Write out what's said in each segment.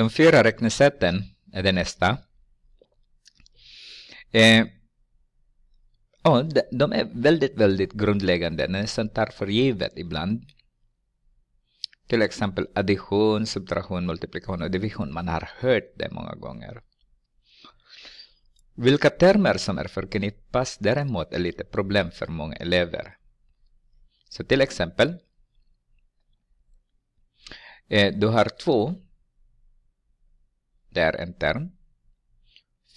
De fyra räknesätten är det nästa. Eh, oh, de, de är väldigt, väldigt grundläggande, nästan tar för givet ibland. Till exempel addition, subtraktion, multiplikation och division. Man har hört det många gånger. Vilka termer som är förknippas däremot är lite problem för många elever. Så till exempel, eh, du har två det är en term.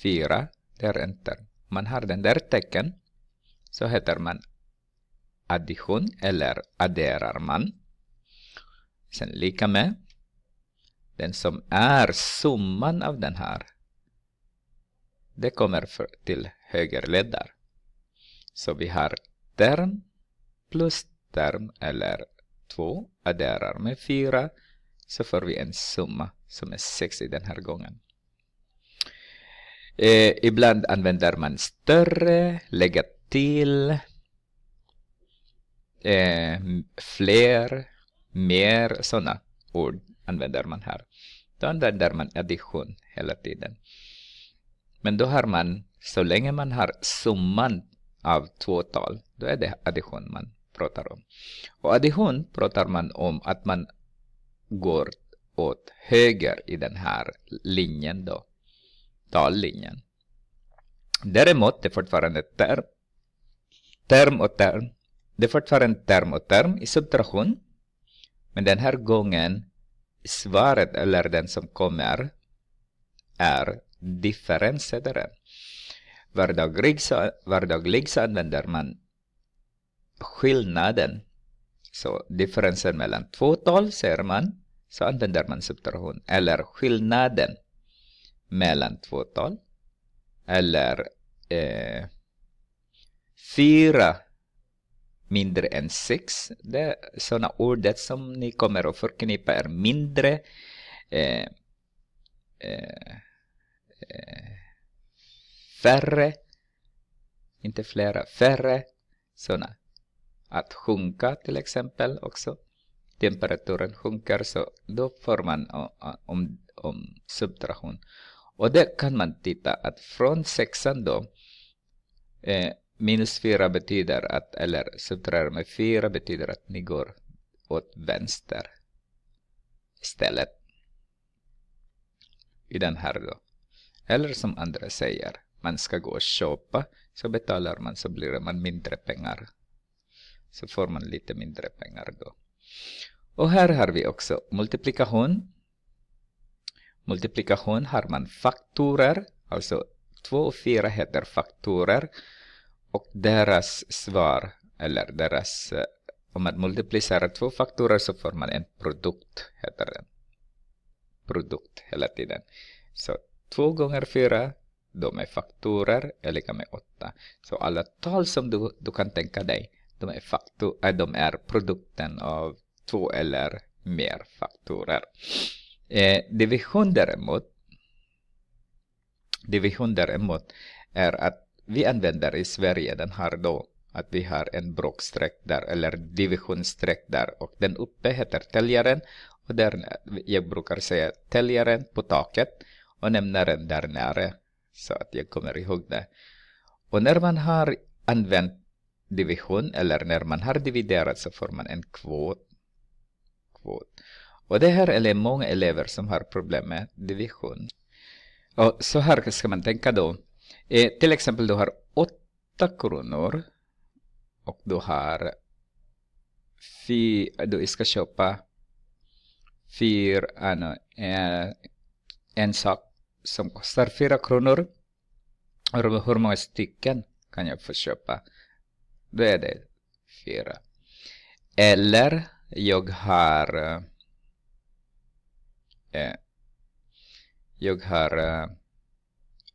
4, det är en term. Man har den där tecken, så heter man addition eller adderar man. Sen lika med den som är summan av den här. Det kommer för, till högerledare. Så vi har term plus term eller 2 adderar med 4 så får vi en summa som är sexig den här gången. Eh, ibland använder man större, lägga till, eh, fler, mer, sådana ord använder man här. Då använder man addition hela tiden. Men då har man, så länge man har summan av två tal, då är det addition man pratar om. Och addition pratar man om att man går åt höger i den här linjen då, tallinjen. Däremot det är fortfarande term, term och term. Det är fortfarande term och term i subtraktion. Men den här gången svaret eller den som kommer är differensättaren. Vardaglig så, vardaglig så använder man skillnaden. Så differensen mellan två tal ser man så använder man subtraktion eller skillnaden mellan två tal eller eh, fyra mindre än sex. Det är sådana ord som ni kommer att förknippa är mindre eh, eh, eh, färre, inte flera, färre sådana. Att sjunka till exempel också temperaturen sjunker så då får man om, om subtraktion. Och där kan man titta att från sexan då eh, minus fyra betyder att, eller subtrahera med fyra betyder att ni går åt vänster istället i den här då. Eller som andra säger, man ska gå och köpa så betalar man så blir man mindre pengar. Så får man lite mindre pengar då. Och här har vi också multiplikation. Multiplikation har man faktorer, alltså 2 och 4 heter faktorer och deras svar, eller deras, eh, om man multiplicerar två faktorer så får man en produkt, heter den. Produkt hela tiden. Så 2 gånger 4, de är faktorer, är lika med 8. Så alla tal som du, du kan tänka dig, de är, faktor, äh, eh, de är produkten av två eller mer faktorer. Eh, division däremot, division däremot är att vi använder i Sverige den här då att vi har en blockstreck där eller divisionsstreck där och den uppe heter täljaren och där, jag brukar säga täljaren på taket och den där nere så att jag kommer ihåg det. Och när man har använt division eller när man har dividerat så får man en kvot kvot. Och det här är många elever som har problem med division. Och så här ska man tänka då. Eh, till exempel du har 8 kronor och du har fy, du ska köpa fyra, ah, eh, en sak som kostar 4 kronor. hur många stycken kan jag få köpa? Då är det fyra. Eller jag har eh, eh, jag har eh,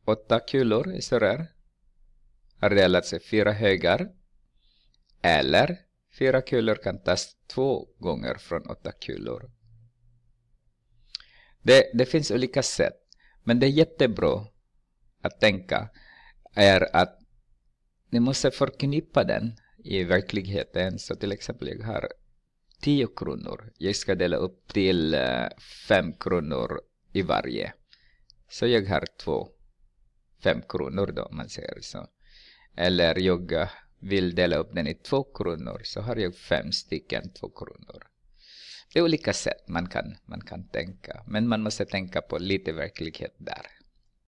åtta kulor i serär har delats i fyra högar eller fyra kulor kan tas två gånger från åtta kulor det, det finns olika sätt men det är jättebra att tänka är att ni måste förknippa den i verkligheten. Så till exempel jag har 10 kronor. Jag ska dela upp till 5 eh, kronor i varje. Så jag har två 5 kronor då, om man säger så. Eller jag eh, vill dela upp den i 2 kronor så har jag fem stycken 2 kronor. Det är olika sätt man kan, man kan tänka, men man måste tänka på lite verklighet där.